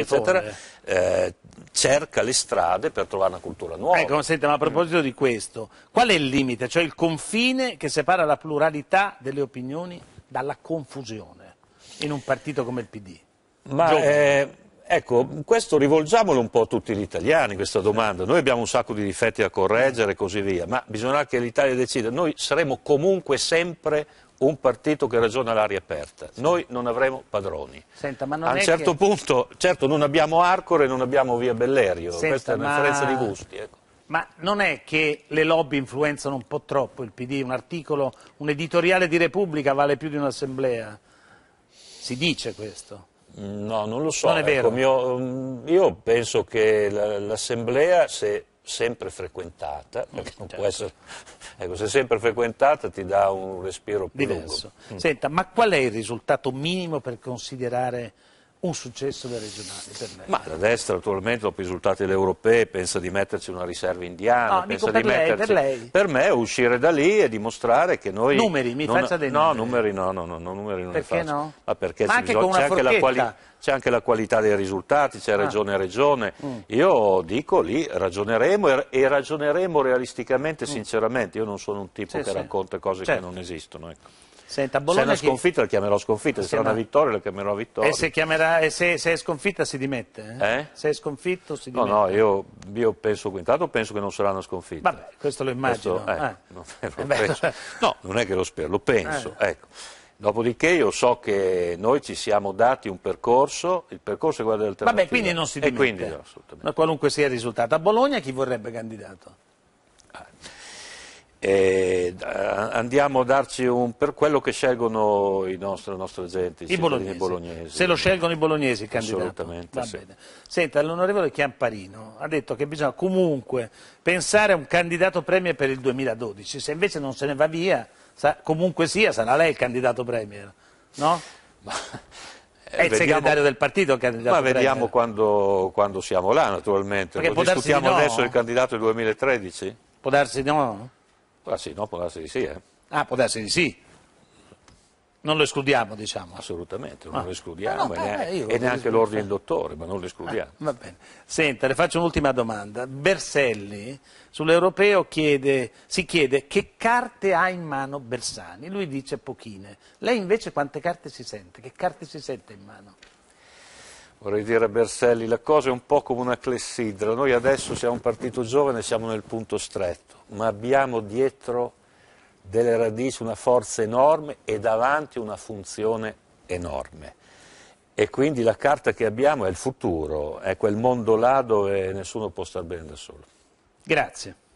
eccetera, eh, cerca le strade per trovare una cultura nuova. Ecco, senta, ma a proposito di questo, qual è il limite, cioè il confine che separa la pluralità delle opinioni dalla confusione in un partito come il PD? Ma, eh, ecco, questo rivolgiamolo un po' a tutti gli italiani, questa domanda. Noi abbiamo un sacco di difetti da correggere e così via, ma bisognerà che l'Italia decida. Noi saremo comunque sempre un partito che ragiona all'aria aperta. Sì. Noi non avremo padroni. Senta, non a un certo che... punto, certo, non abbiamo Arcore e non abbiamo Via Bellerio, Senta, questa è una ma... differenza di gusti. Ecco. Ma non è che le lobby influenzano un po' troppo il PD? Un articolo, un editoriale di Repubblica vale più di un'assemblea? Si dice questo? Mm, no, non lo so. Non ecco, mio, mm, io penso che l'assemblea, se sempre frequentata, mm, perché non certo. può essere... Ecco, se sempre frequentata ti dà un respiro più Diverso. lungo. Mm. Senta, ma qual è il risultato minimo per considerare un successo del regionale per me. Ma la destra naturalmente dopo i risultati delle europee pensa di metterci una riserva indiana, no, pensa di lei, metterci... Per, per, me uscire da lì e dimostrare che noi... Numeri, mi non... faccia dei numeri. No, numeri no, no, no, numeri non perché no? Ma perché Ma anche bisogna... c'è, anche quali... c'è, anche la qualità dei risultati, c'è regione a ah. regione. Mm. Io dico lì ragioneremo e, ragioneremo realisticamente, mm. sinceramente. Io non sono un tipo sì, che sì. racconta cose certo. che non esistono. Ecco. Senta, se è una sconfitta chi... la chiamerò sconfitta, se, se sarà una vittoria la chiamerò vittoria. E se, chiamerà, e se, se è sconfitta si dimette? Eh? Eh? Se è sconfitto si dimette? No, no, io, io penso, intanto penso che non sarà una sconfitta. Vabbè, questo lo immagino. Questo, eh, ah. non eh, lo beh, cioè, no, non è che lo spero, lo eh. penso. Ah. Ecco. Dopodiché io so che noi ci siamo dati un percorso, il percorso è quello dell'alternativa. Vabbè, quindi non si dimette. Quindi, assolutamente. Ma qualunque sia il risultato. A Bologna chi vorrebbe candidato? Ah. E eh, andiamo a darci un per quello che scelgono i nostri, nostri agenti, i bolognesi. bolognesi. Se lo scelgono i bolognesi, il candidato. Assolutamente. Sì. Senta, l'onorevole Chiamparino ha detto che bisogna comunque pensare a un candidato premier per il 2012, se invece non se ne va via, comunque sia, sarà lei il candidato premier, no? Ma... È il eh, vediamo, segretario del partito il candidato. Ma vediamo quando, quando, siamo là, naturalmente. Lo discutiamo no. adesso il candidato del 2013? Può darsi no. Può darsi no, può darsi di sì. Eh. Ah, può darsi di sì. Non lo escludiamo, diciamo. Assolutamente, non ah. lo ah, escludiamo, no, e, eh, neanche, neanche l'ordine del dottore, ma non lo escludiamo. Ah, Senta, le faccio un'ultima domanda. Berselli sull'europeo chiede, si chiede che carte ha in mano Bersani, lui dice pochine. Lei invece quante carte si sente? Che carte si sente in mano? vorrei dire a Berselli, la cosa è un po' come una clessidra, noi adesso siamo un partito giovane, siamo nel punto stretto, ma abbiamo dietro delle radici una forza enorme e davanti una funzione enorme. E quindi la carta che abbiamo è il futuro, è quel mondo là dove nessuno può star bene da solo. Grazie.